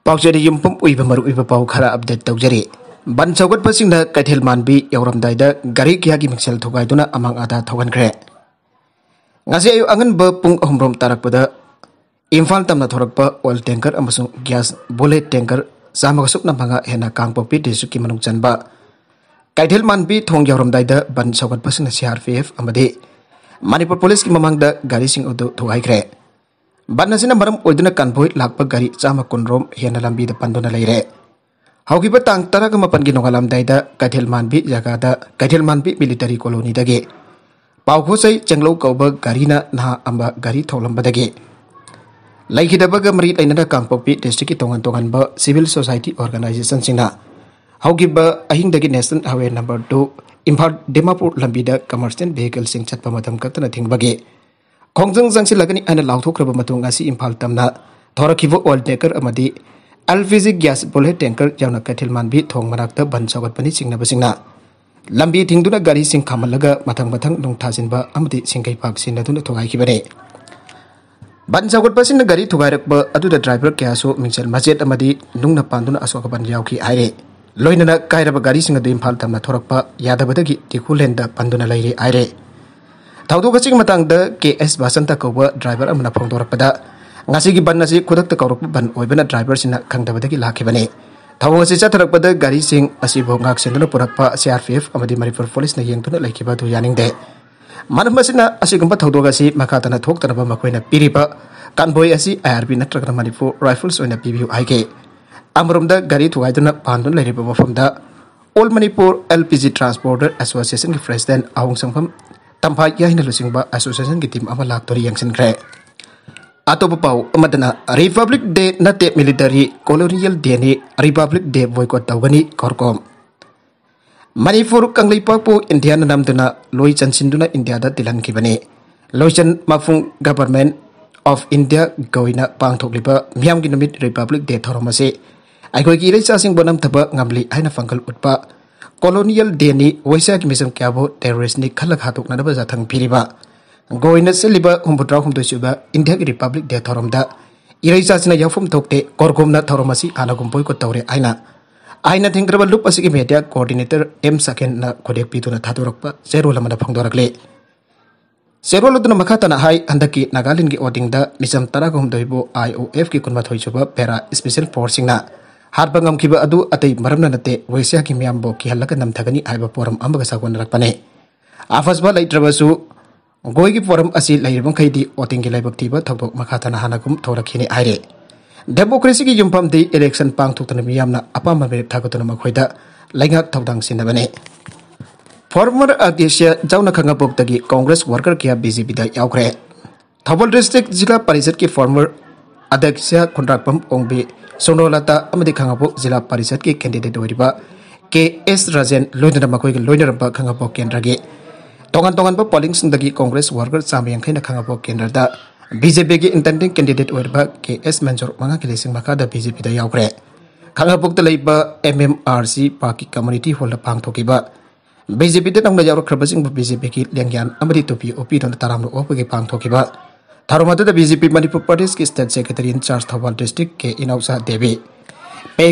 Pakjari yumpum ui bamaru ui pau kara update tau jari. Ban saugat pasing da kaitel manbi yauram daida gari kia gi mixel tukai tuna amang ada tawan kere. Ngasi ayu angan ba pung ahumrom tarak pada infal tamna torak pa oil tanker amasung gas bullet tanker sama kasuk na manga hena kang popi desu suki manung chan ba. man bi tong yauram daida ban saugat pasing na siar vf amadi. Manipur polis ki mamang da gari sing odo tukai kere. Ban ꯃꯔꯝ ꯑꯣꯏꯗꯨꯅ ꯀꯟꯚꯣꯏ ꯂꯥꯛꯄ ꯒꯥꯔꯤ ꯆꯥꯝꯃ ꯀꯨꯟꯔꯣꯝ ꯍꯦꯟꯅ ꯂꯝꯕꯤꯗ ꯄꯟꯗꯨꯅ ꯂꯩꯔꯦ ꯍꯧꯈꯤꯕ ꯇꯥꯡ ꯇꯔꯥꯒ ꯃꯥꯄꯟꯒꯤ ꯅꯣꯡꯉꯥꯜꯂꯝꯗꯥꯏꯗ ꯀꯩꯊꯦꯜ ꯃꯥꯟꯕꯤ ꯖꯒꯥꯗ ꯀꯩꯊꯦꯜ ꯃꯥꯟꯕꯤ ꯃꯤꯂꯤꯇꯔꯤ ꯀꯣꯂꯣꯅꯤꯗꯒꯤ ꯄꯥꯎꯈꯣꯆꯩ ꯆꯦꯡꯂꯧ ꯀꯧꯕ ꯒꯥꯔꯤꯅ ꯅꯍꯥ ꯑꯃ ꯒꯥꯔꯤ ꯊꯧꯂꯝꯕꯗꯒꯤ ꯂꯩꯈꯤꯗꯕꯒ ꯃꯔꯤ ꯂꯩꯅꯅ ꯀꯥꯡꯄꯣꯛꯄꯤ ꯗꯤꯁꯇ꯭ꯔꯤꯛꯀꯤ ꯇꯣꯉꯥꯟ ꯇꯣꯉꯥꯟꯕ ꯁꯤꯚꯤꯜ ꯁꯣꯁꯥꯏꯇꯤ ꯑꯣꯔꯒꯅꯥꯏꯖꯦꯁꯟꯁꯤꯡꯅ ꯍꯧꯈꯤꯕ ꯑꯍꯤꯡꯗꯒꯤ national highway number two Imphal Dimapur ꯂꯝꯕꯤꯗ ꯀꯃꯔꯁꯤꯌꯦꯜ ꯚꯦꯍꯤꯀꯜꯁꯤꯡ ꯆꯠꯄ ꯃꯇꯝ ꯈꯛꯇꯅ ꯊꯤꯡꯕꯒꯤ ꯈꯣꯡꯖꯪ ꯆꯪꯁꯤꯜꯂꯒꯅꯤ ꯍꯥꯏꯅ ꯂꯥꯎꯊꯣꯛꯈ꯭ꯔꯕ ꯃꯇꯨꯡ ꯉꯁꯤ ꯏꯝꯐꯥꯜ ꯇꯝꯅ ꯊꯣꯔꯛꯈꯤꯕ ꯑꯣꯏꯜ ꯇꯦꯡꯀꯔ ꯑꯃꯗꯤ L P G gas bullet tanker ꯌꯥꯎꯅ ꯀꯩꯊꯦꯜ ꯃꯥꯟꯕꯤ ꯊꯣꯡ ꯃꯅꯥꯛꯇ ꯕꯟ ꯁꯧꯒꯠꯄꯅꯤ ꯆꯤꯡꯅꯕꯁꯤꯡꯅ ꯂꯝꯕꯤ ꯊꯤꯡꯗꯨꯅ ꯒꯥꯔꯤꯁꯤꯡ ꯈꯥꯝꯍꯜꯂꯒ ꯃꯊꯪ ꯃꯊꯪ ꯅꯨꯡ ꯊꯥꯖꯤꯟꯕ ꯑꯃꯗꯤ ꯁꯤꯡꯒꯩ ꯄꯥꯛ ꯁꯤꯟꯅꯗꯨꯅ ꯊꯨꯒꯥꯏꯈꯤꯕꯅꯤ ꯕꯟ ꯁꯧꯒꯠꯄꯁꯤꯡꯅ ꯒꯥꯔꯤ ꯊꯨꯒꯥꯏꯔꯛꯄ ꯑꯗꯨꯗ ꯗ꯭ꯔꯥꯏꯚꯔ ꯀꯌꯥꯁꯨ ꯃꯤꯡꯆꯠ ꯃꯆꯦꯠ ꯑꯃꯗꯤ ꯅꯨꯡꯅ ꯄꯥꯟꯗꯨꯅ ꯑꯁꯣꯛꯕꯟ ꯌꯥꯎꯈꯤ ꯍꯥꯏꯔꯦ ꯂꯣꯏꯅꯅ ꯀꯥꯏꯔꯕ ꯒꯥꯔꯤꯁꯤꯡ ꯑꯗꯨ ꯏꯝꯐꯥꯜ ꯇꯝꯅ ꯊꯣꯔꯛꯄ ꯌꯥꯗꯕꯗꯒꯤ ꯇꯤꯈꯨꯂꯦꯟꯗ ꯄꯟꯗꯨꯅ ꯂꯩꯔꯦ ꯍꯥꯏꯔꯦ थाद के एस बसंत कौब ड्राइवर फोदी बन अच्छी खुद कौरप बन होना ड्राइवर से खादी लाखने थवे चतरप गारी घाक पुरप C R P F Manipur police ये मरमगम थोदन थोतनबी कानबो आर पी नग मणपुर राइफल्स पीबीए अमरम गारी थोद पानी मौम ओल Manipur L P G transporter association की प्रेसीडेंट आउ संगम tampaya hinalo sing ba association gitim amalak tori yang kre ato papau amadana republic de nate military colonial day ni republic de boycott dawani korkom manipur kang papu india na namduna loi chan sinduna india da tilan kibani loi chan mafung government of india goina pang thoklipa miam gi numit republic de thoromase ase aikoi ki sa sing bonam thaba ngamli aina fangal utpa colonial day ni waisa ki misam kya bo terrorist ni khalak hatuk na ba jathang phiriba goina seliba humbutra humdu suba india ki republic day thorom da iraisa sina yafum tokte korgom na thoromasi anagum boy ko tawre aina aina thengraba lup asi ki media coordinator m saken na khodek pitu na thadorakpa zero lamana phangdorakle सेरोलुदन मखातना हाई हंदकी नागालैंड की ओडिंग द मिसम तरागुम दोइबो आईओएफ की कुनमथोइसुबा पेरा स्पेशल फोर्सिंग ना हाब अत मरम नाते वैसा की मैम किहल नमथगनी पोरम सगोनरपने आफसब लेट्रब गोय की पोरम अखी ओटें लेबक तीब मखाता हागूम थोरखीने हाई डेमोक्रेसी की यूम दी इलेक्शन पाथन मियाम अपा मेरे थकुन मखोद लेंगे फॉर्मर अध्यक्ष जौना खापुर कांग्रेस वर्कर क्या बीजेपी यौरे थबल डिस्ट्रिक जिला परिषद की former adek kontrak pam ong sono lata amadi khanga bo jila parishad ke candidate wari ba ks rajen loinda ma koi ge loinda ba khanga kendra ge tongan tongan ba paling sing kongres congress worker yang khaina khanga kendra da bjp intending kandidat wari ba ks manjor manga ke lesing maka da bjp da yau kre khanga leiba mmrc paki community hold pang toki ba bjp de nang na jaw khrabasing bjp ge yan amadi topi opi don taram ro opi ge pang toki ba थारूमद BJP Manipur Pradesh की state secretary in charge Thoubal district के Inaosa Devi P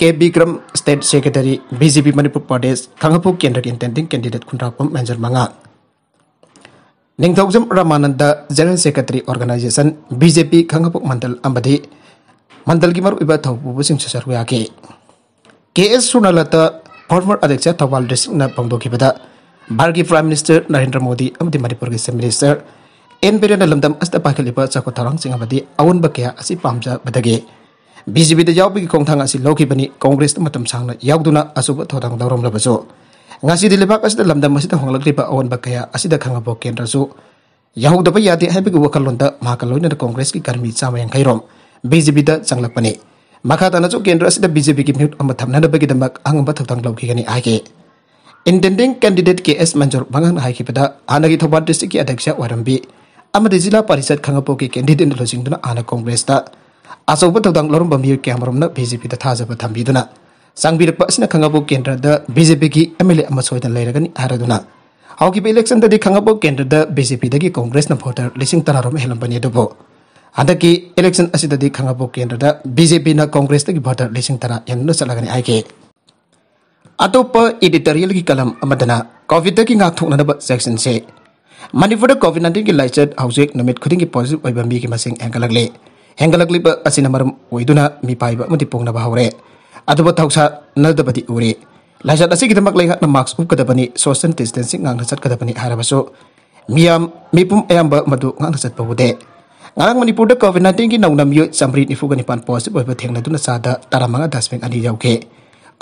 K Vikram state secretary BJP Manipur Pradesh Khangpu केंद्र intending candidate Khundrakpam major मंगा Nithoujam Ramananda general secretary organisation BJP Khangpu mandal mandal की मरूब थौबू सरु के एस सुनालत फॉर्मर अध्यक्ष थौबाल डिस्ट्रिक्ट फोंदों भारत की प्राइम मिनिस्टर नरेंद्र मोदी मणिपुर के chief minister Enpera dalam tam asta pa kalipa chako tarang singa badi awun ba kya asi pamja badage. BJP da jaw bigi kongthang asi loki bani Congress da matam sangna yauduna asuba thodang dawrom la bajo. Ngasi dilipa asta lamdam asi da honglakri ba awun ba kya asi da khanga bo kendra zu. Yahuk da pa yati hebi gi wakalon da mahakaloina da Congress ki karmi chama yang khairom. BJP da changlak bani. Maka tanah cok kendra asi da BJP ki mute amma thamna da bagi damak ang amba thodang loki gani aike. Intending candidate KS Manjur bangang hai kipada anagi thobat district ki adeksya warambi. amadi jila parishad khangpo ki candidate losing duna ana congress da asoba todang lorum bamir ke amarum na bjp da thaja ba thambi duna sangbir pa asina khangpo kendra da bjp ki mla amasoi da leira gani ara duna hauki be election da di khangpo kendra da bjp da ki congress na voter lising tararom helam bani do bo ಹಂದಕ್ಕೆ election ಅಸಿದದಿ ಖಂಗಪು ಕೇಂದ್ರದ ಬಿಜೆಪಿನ ಕಾಂಗ್ರೆಸ್ದಗಿ ಭೋಟರ್ ಲಿಸಿಂಗ್ ತರ ಎಂದು ಸಲಹನೆ ಆಯ್ಕೆ ಅತೋಪ ಎಡಿಟೋರಿಯಲ್ಗಿ ಕಲಂ ಅಮದನ ಕೋವಿಡ್ದಗಿ ꯉꯥꯛꯊꯣꯛꯅꯅꯕ ꯁꯦꯛꯁꯟꯁꯦ Manipur COVID-19 ke lightset hausik nomit kuding ke positif oleh bambi ke masing enggalak le. Enggalak le asin nomor waiduna mi pai ba mati pong na bahore. Atau bot hausa na dapati uri. Lightset asik kita mak leh na maks up kata pani sosen distancing ngang nasat kata pani hara baso. Miam mi pum ayam ba madu ngang nasat pa wude. Ngalang Manipur COVID-19 ke naung nam yut samri fuga kani pan positif oleh bateng na tuna sada taramanga dasmeng adi jauke.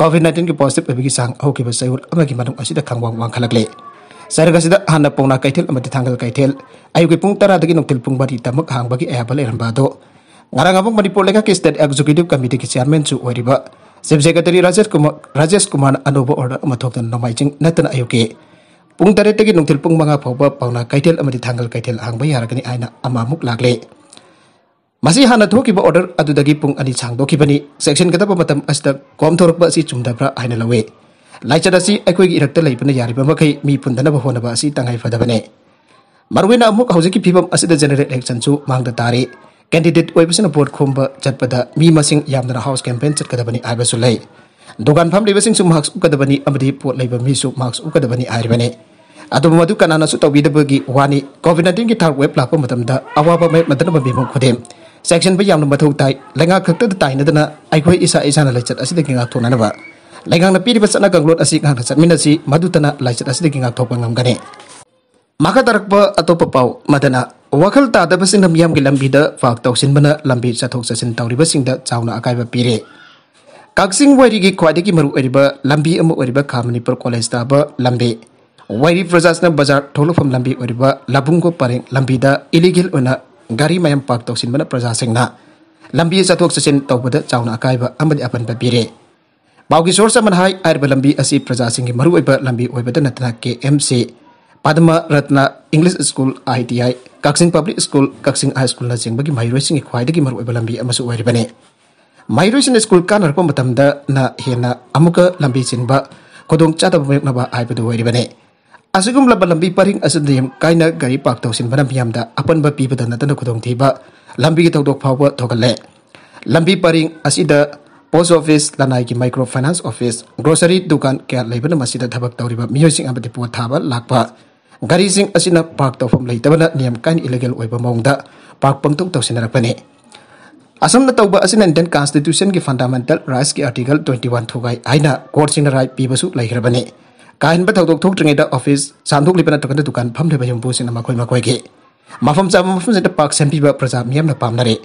COVID-19 ke positif oleh bagi sang hoki basayur amagi madung asida kang wang wang kalak leh sargasida hana pongna kaitel amati thangal kaitel ayuki pung tara dagi tel pung badi tamak hang bagi ehbal erambado ngarang abang manipur leka ke state executive committee ki chairman chu oiriba chief secretary rajesh kumar rajesh kumar anoba order amathok dan nomaijing natan ayuki pung tare tagi tel pung manga phoba pauna kaitel amati thangal kaitel hang bai yaragani aina amamuk lagle masi hana thokiba order adu dagi pung ani changdo kibani section kata matam asda kom ba si chumdabra aina lawe light इरक्तने मरवे की फीम a general election मांग तारे केंदीडेट वेबसन बोर्ड खुम चत मैं हाउस कैंपेन चतनी आई दुकान फमीबी पोट लेकदबनी अब कना तौबी वाने कोविड नाइन की थर्ड वेब लाप अवाब मदम खुद सैक्सन मौ तई लेंगा खत्त तैनदना अखोई इसा इसा लेचत अगाथोन laingang na piri basa na ganglot asik ang nasat mina si madutana laisit asik ngang topang ngang gane. maka tarak pa ato papaw madana wakal ta da basin nam yam gilambi da fak tau sin mana lambi sa tok sa sin tau riba sing da na akai ba pire kaksing wari gi kwa meruk maru ariba lambi amu ariba khamani par college ta ba lambi wari na bazar tholofam lambi ariba labung ko pareng lambi da illegal ona gari mayam pak tau sin bana sing na lambi sa tok sa sin tau ba da na akai ba amadi apan ba pire ꯄꯥꯎꯒꯤ source ꯑꯃꯅ ꯍꯥꯏ ꯍꯥꯏꯔꯤꯕ ꯂꯝꯕꯤ ꯑꯁꯤ ꯄ꯭ꯔꯖꯥꯁꯤꯡꯒꯤ ꯃꯔꯨꯑꯣꯏꯕ ꯂꯝꯕꯤ ꯑꯣꯏꯕꯇ ꯅꯠꯇꯅ ꯀꯦ ꯑꯦꯝ ꯁꯤ ꯄꯥꯗꯃ ꯔꯠꯅ English school I T I ꯀꯛꯆꯤꯡ ꯄꯕ꯭ꯂꯤꯛ ꯁ꯭ꯀꯨꯜ ꯀꯛꯆꯤꯡ ꯍꯥꯏ ꯁ꯭ꯀꯨꯜꯅꯆꯤꯡꯕꯒꯤ ꯃꯍꯩꯔꯣꯏꯁꯤꯡꯒꯤ ꯈ꯭ꯋꯥꯏꯗꯒꯤ ꯃꯔꯨꯑꯣꯏꯕ ꯂꯝꯕꯤ ꯑꯃꯁꯨ ꯑꯣꯏꯔꯤꯕꯅꯤ ꯃꯍꯩꯔꯣꯏꯁꯤꯡꯅ ꯁ꯭ꯀꯨꯜ ꯀꯥꯟꯅꯔꯛꯄ ꯃꯇꯝꯗꯅ ꯍꯦꯟꯅ ꯑꯃꯨꯛꯀ ꯂꯝꯕꯤ ꯆꯤꯟꯕ ꯈꯨꯗꯣꯡꯆꯥꯗꯕ ꯃꯥꯌꯣꯛꯅꯕ ꯍꯥꯏꯕꯗꯨ ꯑꯣꯏꯔꯤꯕꯅꯤ ꯑꯁꯤꯒꯨꯝꯂꯕ ꯂꯝꯕꯤ ꯄꯔꯤꯡ ꯑꯁꯤꯗ ꯌꯥꯝ ꯀꯥꯏꯅ ꯒꯥꯔꯤ ꯄꯥꯛ ꯇꯧꯁꯤꯟꯕꯅ ꯃꯤꯌꯥꯝꯗ ꯑꯄꯟꯕ ꯄꯤꯕꯗ ꯅꯠꯇꯅ ꯈꯨꯗꯣꯡꯊꯤꯕ ꯂꯝꯕꯤꯒꯤ ꯊꯧꯗꯣꯛ ꯐꯥꯎꯕ ꯊꯣꯛꯍꯜꯂꯦ ꯂꯝꯕꯤ ꯄꯔꯤꯡ ꯑꯁꯤꯗ post office lanai ki micro finance office grocery dukan kya leibana masida thabak tawri ba miyoi sing abati po thaba lakpa gari sing asina park tawfam leitabana niyam kan illegal oiba maungda park pangtung tawsinarakpani Assam तब Indian constitution की fundamental rights की article twenty one थोगाई आईना court सिंह राय पीबसु लेखरबने काहिन थौदोक थोक्ट्रिंगेद ऑफिस सामथोक लिपन तकन दुकान फमलेब यंबु सिंह मखोय मखोय के मफम चाब मफम से पार्क सेंपीब प्रजा मियम न पामनरे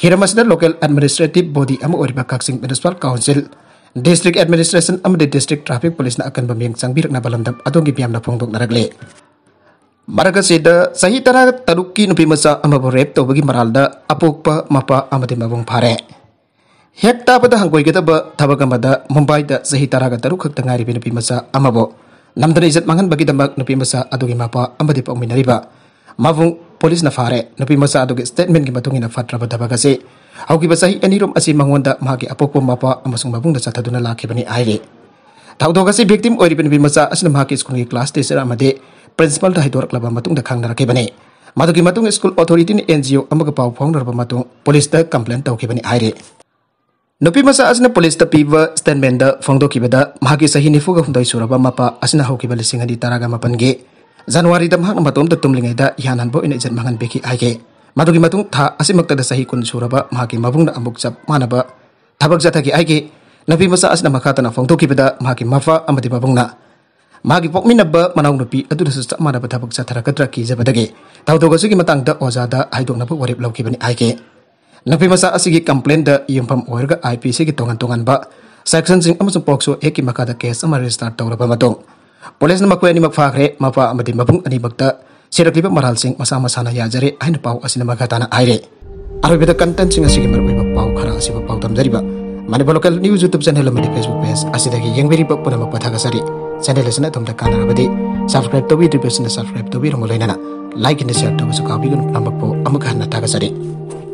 hiramasida local administrative body amu oriba kaksing municipal council district administration The district traffic police na akan bamyang sangbirak na balamdam adongi piam na pongdok naragle Marga sida sahi tara taruki nupi masa amabu rep to bagi maralda apokpa mapa amade mabong pare hekta pada hangkoi kita ba tabagamada mumbai da sahi tara ga taruk tengari bi nupi masa amabo namdani izat mangan bagi dambak nupi masa adongi mapa amade pongmi nariba mavung polis na fare nupi masa aduge statement ki matungi na fatra bada baga se au ki basahi anirum asi mangonda magi apokpo mapa amasung babung da sata duna lake bani aire tau doga victim ori bani bi masa asna magi school ki class te sera made principal da hidor klaba matung da kang na rake bani madugi matung authority ni ngo amaga pau phong na matung polis da complaint tau ki bani aire Nopi masa asna polis ta piva stand menda fongdo mahaki beda mahagi sahi nifuga fundai suraba mapa asna hoki bale singa di taraga mapan ge Januari dam hak matum tetum lingai da bo jan mangan beki aike. Madugi matung asi makta da sahi kun suraba mahaki mabung na ambuk jap manaba. Tabak jataki aike. Nabi masa asna makata na fong toki beda mahaki mafa amati mabung na. Mahaki pok minaba manaung nupi adu da sustak manaba tabak jatara kadra ki dage. Tau toga sugi matang da ozada haidok na nabu warip lau kibani aike. Nabi masa asigi complain da pam warga IPC ki tongan tongan ba. Saksan sing amasung pokso eki makata kes amari start tauraba matung. Polis nama kue ni magfakre mapa amadi mabung ani bakta. sirak lipa maral sing masa-masa na yajare, ay na pau nama kata na aire. Araw bida content sing asigi marway pau kara asi mapau tamjari ba. Mani news YouTube channel madi Facebook page asidagi yang beri pa puna mapathagasari. Channel sana thomda kana abadi subscribe tobi di pesen subscribe tobi romulay na like ini share tobi abigun gun namakpo amakahan na tagasari.